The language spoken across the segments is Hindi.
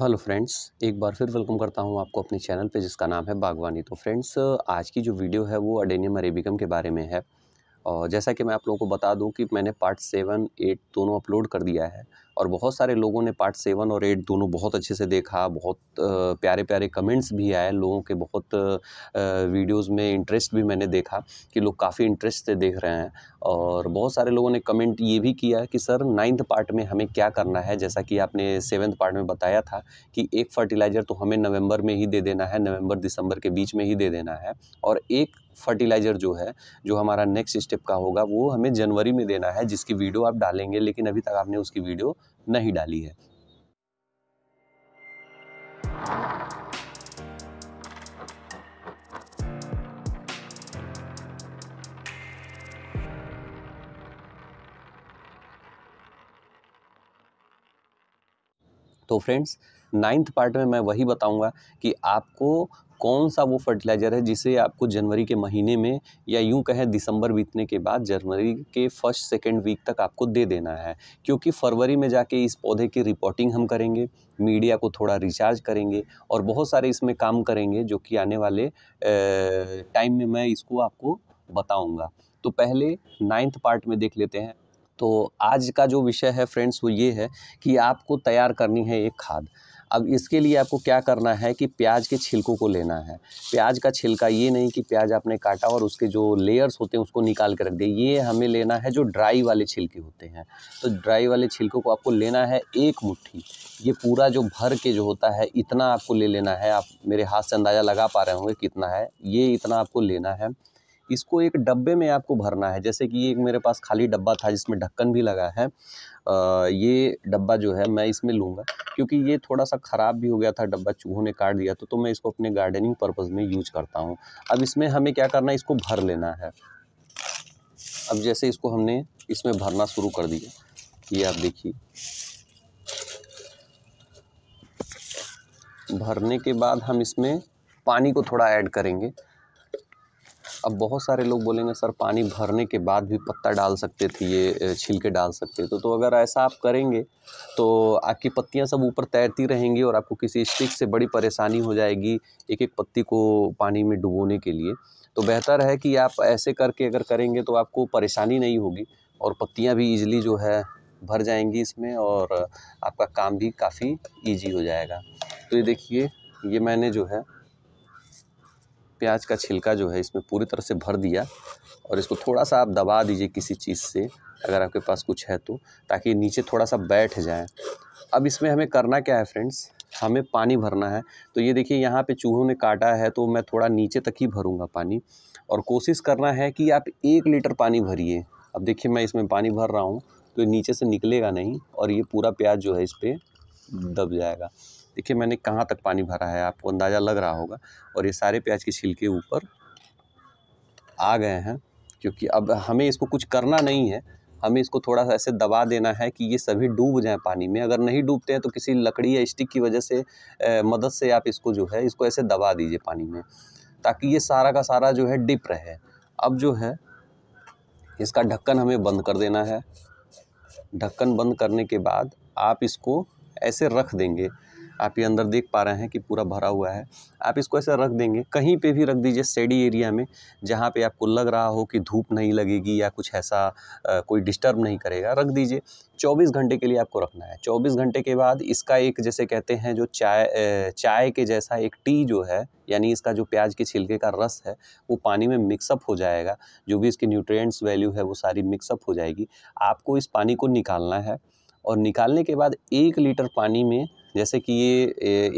हेलो फ्रेंड्स एक बार फिर वेलकम करता हूं आपको अपने चैनल पे जिसका नाम है बागवानी तो फ्रेंड्स आज की जो वीडियो है वो अडेनियम अरेबिकम के बारे में है और जैसा कि मैं आप लोगों को बता दूं कि मैंने पार्ट सेवन एट दोनों अपलोड कर दिया है और बहुत सारे लोगों ने पार्ट सेवन और एट दोनों बहुत अच्छे से देखा बहुत प्यारे प्यारे कमेंट्स भी आए लोगों के बहुत वीडियोस में इंटरेस्ट भी मैंने देखा कि लोग काफ़ी इंटरेस्ट से देख रहे हैं और बहुत सारे लोगों ने कमेंट ये भी किया कि सर नाइन्थ पार्ट में हमें क्या करना है जैसा कि आपने सेवन्थ पार्ट में बताया था कि एक फर्टिलाइज़र तो हमें नवंबर में ही दे देना है नवंबर दिसंबर के बीच में ही दे देना है और एक फर्टिलाइज़र जो है जो हमारा नेक्स्ट स्टेप का होगा वो हमें जनवरी में देना है जिसकी वीडियो आप डालेंगे लेकिन अभी तक आपने उसकी वीडियो नहीं डाली है तो फ्रेंड्स नाइन्थ पार्ट में मैं वही बताऊंगा कि आपको कौन सा वो फर्टिलाइज़र है जिसे आपको जनवरी के महीने में या यूं कहें दिसंबर बीतने के बाद जनवरी के फर्स्ट सेकेंड वीक तक आपको दे देना है क्योंकि फरवरी में जाके इस पौधे की रिपोर्टिंग हम करेंगे मीडिया को थोड़ा रिचार्ज करेंगे और बहुत सारे इसमें काम करेंगे जो कि आने वाले टाइम में मैं इसको आपको बताऊँगा तो पहले नाइन्थ पार्ट में देख लेते हैं तो आज का जो विषय है फ्रेंड्स वो ये है कि आपको तैयार करनी है एक खाद अब इसके लिए आपको क्या करना है कि प्याज के छिलकों को लेना है प्याज का छिलका ये नहीं कि प्याज आपने काटा और उसके जो लेयर्स होते हैं उसको निकाल के रख दिए ये हमें लेना है जो ड्राई वाले छिलके होते हैं तो ड्राई वाले छिलकों को आपको लेना है एक मुट्ठी ये पूरा जो भर के जो होता है इतना आपको ले लेना है आप मेरे हाथ से अंदाज़ा लगा पा रहे होंगे कितना है ये इतना आपको लेना है इसको एक डब्बे में आपको भरना है जैसे कि ये मेरे पास खाली डब्बा था जिसमें ढक्कन भी लगा है आ, ये डब्बा जो है मैं इसमें लूँगा क्योंकि ये थोड़ा सा ख़राब भी हो गया था डब्बा चूहों ने काट दिया तो, तो मैं इसको अपने गार्डनिंग पर्पज़ में यूज करता हूँ अब इसमें हमें क्या करना है इसको भर लेना है अब जैसे इसको हमने इसमें भरना शुरू कर दिया ये आप देखिए भरने के बाद हम इसमें पानी को थोड़ा ऐड करेंगे अब बहुत सारे लोग बोलेंगे सर पानी भरने के बाद भी पत्ता डाल सकते थे ये छिलके डाल सकते थे तो अगर ऐसा आप करेंगे तो आपकी पत्तियाँ सब ऊपर तैरती रहेंगी और आपको किसी स्टिक से बड़ी परेशानी हो जाएगी एक एक पत्ती को पानी में डुबोने के लिए तो बेहतर है कि आप ऐसे करके अगर करेंगे तो आपको परेशानी नहीं होगी और पत्तियाँ भी ईजिली जो है भर जाएंगी इसमें और आपका काम भी काफ़ी ईजी हो जाएगा तो ये देखिए ये मैंने जो है प्याज का छिलका जो है इसमें पूरी तरह से भर दिया और इसको थोड़ा सा आप दबा दीजिए किसी चीज़ से अगर आपके पास कुछ है तो ताकि नीचे थोड़ा सा बैठ जाए अब इसमें हमें करना क्या है फ्रेंड्स हमें पानी भरना है तो ये देखिए यहाँ पे चूहों ने काटा है तो मैं थोड़ा नीचे तक ही भरूँगा पानी और कोशिश करना है कि आप एक लीटर पानी भरिए अब देखिए मैं इसमें पानी भर रहा हूँ तो नीचे से निकलेगा नहीं और ये पूरा प्याज जो है इस पर दब जाएगा देखिए मैंने कहाँ तक पानी भरा है आपको अंदाज़ा लग रहा होगा और ये सारे प्याज के छिलके ऊपर आ गए हैं क्योंकि अब हमें इसको कुछ करना नहीं है हमें इसको थोड़ा सा ऐसे दबा देना है कि ये सभी डूब जाएं पानी में अगर नहीं डूबते हैं तो किसी लकड़ी या स्टिक की वजह से ए, मदद से आप इसको जो है इसको ऐसे दबा दीजिए पानी में ताकि ये सारा का सारा जो है डिप रहे अब जो है इसका ढक्कन हमें बंद कर देना है ढक्कन बंद करने के बाद आप इसको ऐसे रख देंगे आप ये अंदर देख पा रहे हैं कि पूरा भरा हुआ है आप इसको ऐसे रख देंगे कहीं पे भी रख दीजिए सेडी एरिया में जहाँ पे आपको लग रहा हो कि धूप नहीं लगेगी या कुछ ऐसा आ, कोई डिस्टर्ब नहीं करेगा रख दीजिए 24 घंटे के लिए आपको रखना है 24 घंटे के बाद इसका एक जैसे कहते हैं जो चाय चाय के जैसा एक टी जो है यानी इसका जो प्याज के छिलके का रस है वो पानी में मिक्सअप हो जाएगा जो भी इसकी न्यूट्रियट्स वैल्यू है वो सारी मिक्सअप हो जाएगी आपको इस पानी को निकालना है और निकालने के बाद एक लीटर पानी में जैसे कि ये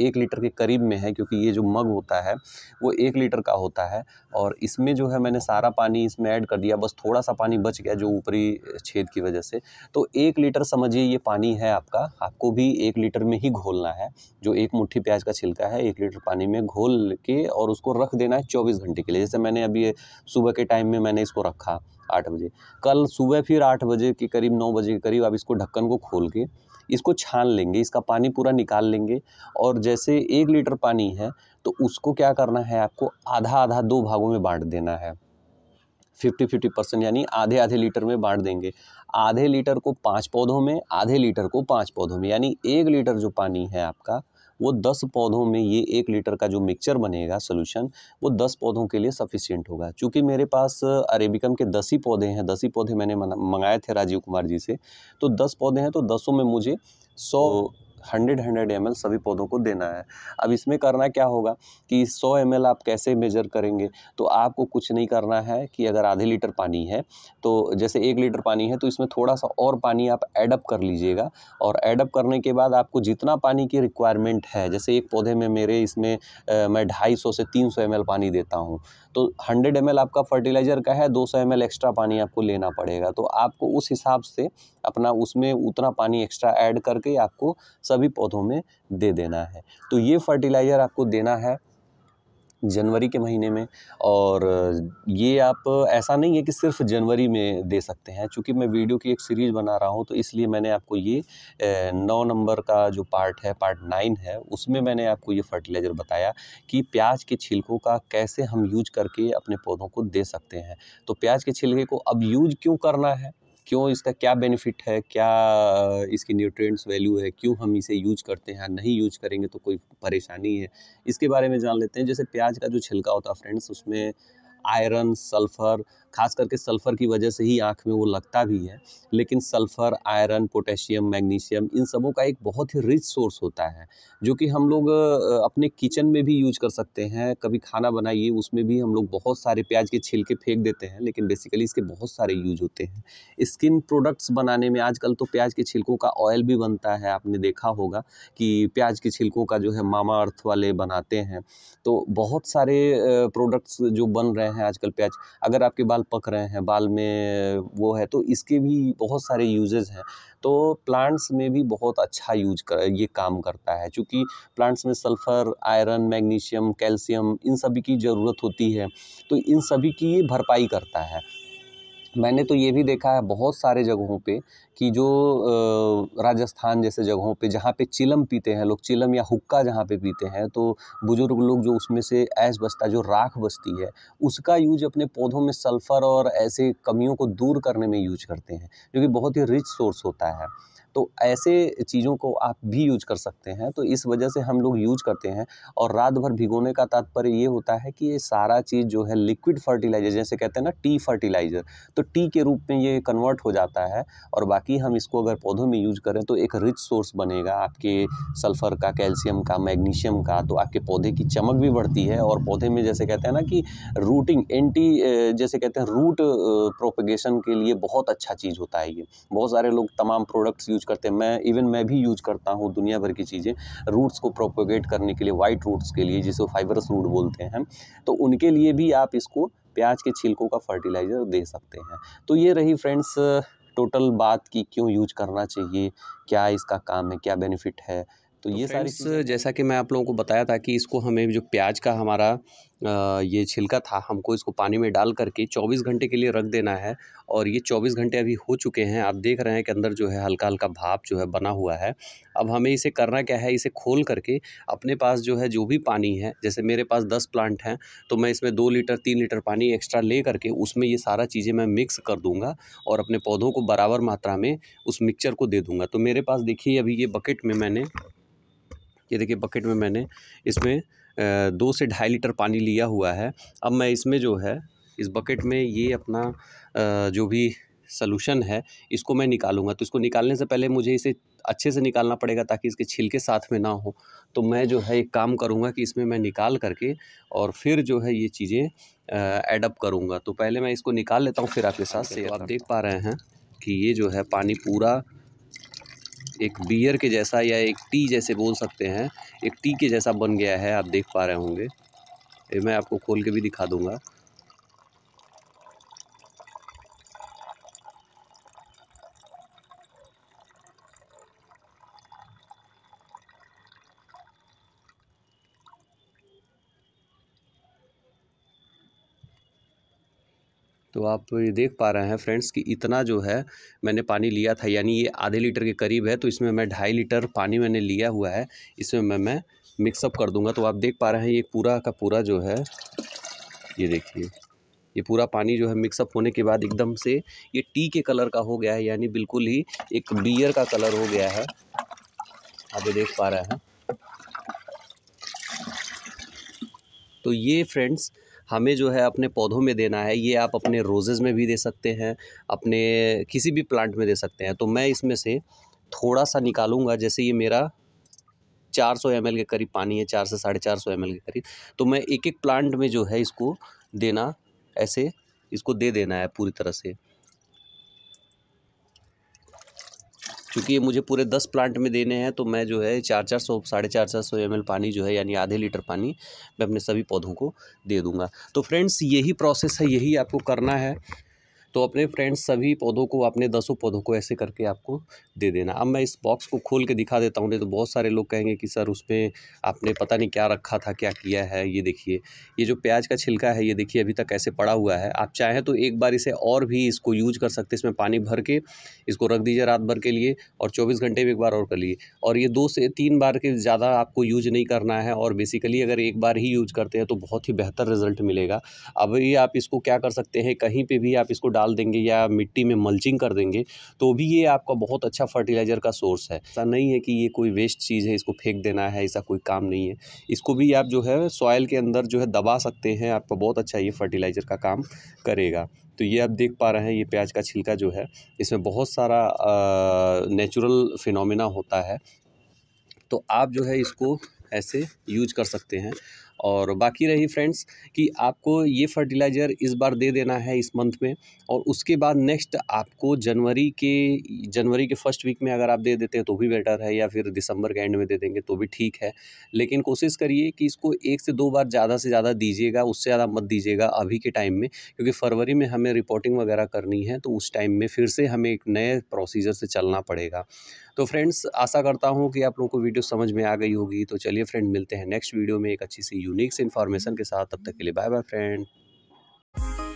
एक लीटर के करीब में है क्योंकि ये जो मग होता है वो एक लीटर का होता है और इसमें जो है मैंने सारा पानी इसमें ऐड कर दिया बस थोड़ा सा पानी बच गया जो ऊपरी छेद की वजह से तो एक लीटर समझिए ये पानी है आपका आपको भी एक लीटर में ही घोलना है जो एक मुट्ठी प्याज का छिलका है एक लीटर पानी में घोल के और उसको रख देना है चौबीस घंटे के लिए जैसे मैंने अभी सुबह के टाइम में मैंने इसको रखा आठ बजे कल सुबह फिर आठ बजे के करीब नौ बजे के करीब आप इसको ढक्कन को खोल के इसको छान लेंगे इसका पानी पूरा निकाल लेंगे और जैसे एक लीटर पानी है तो उसको क्या करना है आपको आधा आधा दो भागों में बांट देना है फिफ्टी फिफ्टी परसेंट यानी आधे आधे लीटर में बांट देंगे आधे लीटर को पाँच पौधों में आधे लीटर को पाँच पौधों में यानी एक लीटर जो पानी है आपका वो दस पौधों में ये एक लीटर का जो मिक्सचर बनेगा सोल्यूशन वो दस पौधों के लिए सफिशियंट होगा चूँकि मेरे पास अरेबिकम के दस ही पौधे हैं दस ही पौधे मैंने मंगाए थे राजीव कुमार जी से तो दस पौधे हैं तो दसों में मुझे सौ तो हंड्रेड हंड्रेड एम सभी पौधों को देना है अब इसमें करना क्या होगा कि सौ एम आप कैसे मेजर करेंगे तो आपको कुछ नहीं करना है कि अगर आधे लीटर पानी है तो जैसे एक लीटर पानी है तो इसमें थोड़ा सा और पानी आप एडअप कर लीजिएगा और एडअप करने के बाद आपको जितना पानी की रिक्वायरमेंट है जैसे एक पौधे में मेरे इसमें आ, मैं ढाई सौ से तीन सौ एम पानी देता हूँ तो हंड्रेड एम आपका फर्टिलाइज़र का है दो सौ एम एक्स्ट्रा पानी आपको लेना पड़ेगा तो आपको उस हिसाब से अपना उसमें उतना पानी एक्स्ट्रा ऐड करके आपको सभी पौधों में दे देना है तो ये फर्टिलाइज़र आपको देना है जनवरी के महीने में और ये आप ऐसा नहीं है कि सिर्फ जनवरी में दे सकते हैं क्योंकि मैं वीडियो की एक सीरीज़ बना रहा हूँ तो इसलिए मैंने आपको ये नौ नंबर का जो पार्ट है पार्ट नाइन है उसमें मैंने आपको ये फर्टिलाइज़र बताया कि प्याज के छिलकों का कैसे हम यूज करके अपने पौधों को दे सकते हैं तो प्याज के छिलके को अब यूज क्यों करना है क्यों इसका क्या बेनिफिट है क्या इसकी न्यूट्रिएंट्स वैल्यू है क्यों हम इसे यूज करते हैं नहीं यूज करेंगे तो कोई परेशानी है इसके बारे में जान लेते हैं जैसे प्याज का जो छिलका होता है फ्रेंड्स उसमें आयरन सल्फ़र खास करके सल्फ़र की वजह से ही आँख में वो लगता भी है लेकिन सल्फ़र आयरन पोटेशियम मैग्नीशियम इन सबों का एक बहुत ही रिच सोर्स होता है जो कि हम लोग अपने किचन में भी यूज कर सकते हैं कभी खाना बनाइए उसमें भी हम लोग बहुत सारे प्याज के छिलके फेंक देते हैं लेकिन बेसिकली इसके बहुत सारे यूज होते हैं स्किन प्रोडक्ट्स बनाने में आजकल तो प्याज के छिलकों का ऑयल भी बनता है आपने देखा होगा कि प्याज के छिलकों का जो है मामा अर्थ वाले बनाते हैं तो बहुत सारे प्रोडक्ट्स जो बन रहे हैं आजकल प्याज अगर आपके बाल बाल पक रहे हैं बाल में वो है तो इसके भी बहुत सारे यूजेज़ हैं तो प्लांट्स में भी बहुत अच्छा यूज कर ये काम करता है चूँकि प्लांट्स में सल्फ़र आयरन मैग्नीशियम कैल्शियम इन सभी की ज़रूरत होती है तो इन सभी की ये भरपाई करता है मैंने तो ये भी देखा है बहुत सारे जगहों पे कि जो राजस्थान जैसे जगहों पे जहाँ पे चिलम पीते हैं लोग चिलम या हुक्का जहाँ पे पीते हैं तो बुजुर्ग लोग जो उसमें से ऐश बसता जो राख बसती है उसका यूज अपने पौधों में सल्फ़र और ऐसे कमियों को दूर करने में यूज करते हैं जो कि बहुत ही रिच सोर्स होता है तो ऐसे चीज़ों को आप भी यूज कर सकते हैं तो इस वजह से हम लोग यूज करते हैं और रात भर भिगोने का तात्पर्य ये होता है कि ये सारा चीज़ जो है लिक्विड फर्टिलाइजर जैसे कहते हैं ना टी फर्टिलाइजर तो टी के रूप में ये कन्वर्ट हो जाता है और बाकी हम इसको अगर पौधों में यूज करें तो एक रिच सोर्स बनेगा आपके सल्फर का कैल्शियम का मैग्नीशियम का तो आपके पौधे की चमक भी बढ़ती है और पौधे में जैसे कहते हैं ना कि रूटिंग एंटी जैसे कहते हैं रूट प्रोपगेशन के लिए बहुत अच्छा चीज़ होता है ये बहुत सारे लोग तमाम प्रोडक्ट्स यूज करते हैं मैं इवन मैं भी यूज करता हूँ दुनिया भर की चीज़ें रूट्स को प्रोपोगेट करने के लिए वाइट रूट्स के लिए जिसे फाइबरस रूट बोलते हैं तो उनके लिए भी आप इसको प्याज के छिलकों का फर्टिलाइज़र दे सकते हैं तो ये रही फ्रेंड्स टोटल बात की क्यों यूज करना चाहिए क्या इसका काम है क्या बेनिफिट है तो, तो, ये सारी जैसा कि मैं आप लोगों को बताया था कि इसको हमें जो प्याज का हमारा ये छिलका था हमको इसको पानी में डाल करके 24 घंटे के लिए रख देना है और ये 24 घंटे अभी हो चुके हैं आप देख रहे हैं कि अंदर जो है हल्का हल्का भाप जो है बना हुआ है अब हमें इसे करना क्या है इसे खोल करके अपने पास जो है जो भी पानी है जैसे मेरे पास दस प्लांट हैं तो मैं इसमें दो लीटर तीन लीटर पानी एक्स्ट्रा ले करके उसमें ये सारा चीज़ें मैं मिक्स कर दूँगा और अपने पौधों को बराबर मात्रा में उस मिक्सचर को दे दूँगा तो मेरे पास देखिए अभी ये बकेट में मैंने ये देखिए बकेट में मैंने इसमें दो से ढाई लीटर पानी लिया हुआ है अब मैं इसमें जो है इस बकेट में ये अपना जो भी सोलूशन है इसको मैं निकालूंगा तो इसको निकालने से पहले मुझे इसे अच्छे से निकालना पड़ेगा ताकि इसके छिलके साथ में ना हो तो मैं जो है एक काम करूंगा कि इसमें मैं निकाल करके और फिर जो है ये चीज़ें एडअप करूंगा तो पहले मैं इसको निकाल लेता हूँ फिर आपके साथ से तो आप देख पा रहे हैं कि ये जो है पानी पूरा एक बियर के जैसा या एक टी जैसे बोल सकते हैं एक टी के जैसा बन गया है आप देख पा रहे होंगे ये मैं आपको खोल के भी दिखा दूंगा तो आप ये देख पा रहे हैं फ्रेंड्स कि इतना जो है मैंने पानी लिया था यानी ये आधे लीटर के करीब है तो इसमें मैं ढाई लीटर पानी मैंने लिया हुआ है इसमें मैं मैं मिक्सअप कर दूंगा तो आप देख पा रहे हैं ये पूरा का पूरा जो है ये देखिए ये पूरा पानी जो है मिक्सअप होने के बाद एकदम से ये टी के कलर का हो गया है यानी बिल्कुल ही एक बियर का कलर हो गया है आप ये देख पा रहे हैं तो ये फ्रेंड्स हमें जो है अपने पौधों में देना है ये आप अपने रोज़ेज़ में भी दे सकते हैं अपने किसी भी प्लांट में दे सकते हैं तो मैं इसमें से थोड़ा सा निकालूंगा जैसे ये मेरा चार सौ एम के करीब पानी है चार से साढ़े चार सौ एम के करीब तो मैं एक एक प्लांट में जो है इसको देना ऐसे इसको दे देना है पूरी तरह से चूँकि ये मुझे पूरे दस प्लांट में देने हैं तो मैं जो है चार चार सौ साढ़े चार चार सौ एम एल पानी जो है यानी आधे लीटर पानी मैं अपने सभी पौधों को दे दूंगा तो फ्रेंड्स यही प्रोसेस है यही आपको करना है तो अपने फ्रेंड्स सभी पौधों को अपने दसों पौधों को ऐसे करके आपको दे देना अब मैं इस बॉक्स को खोल के दिखा देता हूँ नहीं तो बहुत सारे लोग कहेंगे कि सर उसमें आपने पता नहीं क्या रखा था क्या किया है ये देखिए ये जो प्याज का छिलका है ये देखिए अभी तक ऐसे पड़ा हुआ है आप चाहें तो एक बार इसे और भी इसको यूज कर सकते इसमें पानी भर के इसको रख दीजिए रात भर के लिए और चौबीस घंटे में एक बार और कर लिए और ये दो से तीन बार के ज़्यादा आपको यूज नहीं करना है और बेसिकली अगर एक बार ही यूज करते हैं तो बहुत ही बेहतर रिजल्ट मिलेगा अब ये आप इसको क्या कर सकते हैं कहीं पर भी आप इसको डाल देंगे या मिट्टी में मल्चिंग कर देंगे तो भी ये आपका बहुत अच्छा फर्टिलाइज़र का सोर्स है ऐसा नहीं है कि ये कोई वेस्ट चीज़ है इसको फेंक देना है ऐसा कोई काम नहीं है इसको भी आप जो है सॉयल के अंदर जो है दबा सकते हैं आपका बहुत अच्छा ये फर्टिलाइज़र का काम करेगा तो ये आप देख पा रहे हैं ये प्याज का छिलका जो है इसमें बहुत सारा नेचुरल फिनोमिना होता है तो आप जो है इसको ऐसे यूज कर सकते हैं और बाकी रही फ्रेंड्स कि आपको ये फर्टिलाइज़र इस बार दे देना है इस मंथ में और उसके बाद नेक्स्ट आपको जनवरी के जनवरी के फर्स्ट वीक में अगर आप दे देते हैं तो भी बेटर है या फिर दिसंबर के एंड में दे देंगे तो भी ठीक है लेकिन कोशिश करिए कि इसको एक से दो बार ज़्यादा से ज़्यादा दीजिएगा उससे ज़्यादा मत दीजिएगा अभी के टाइम में क्योंकि फरवरी में हमें रिपोर्टिंग वगैरह करनी है तो उस टाइम में फिर से हमें एक नए प्रोसीजर से चलना पड़ेगा तो फ्रेंड्स आशा करता हूँ कि आप लोगों को वीडियो समझ में आ गई होगी तो चलिए फ्रेंड मिलते हैं नेक्स्ट वीडियो में एक अच्छी सी यूनिक से इन्फॉर्मेशन के साथ तब तक के लिए बाय बाय फ्रेंड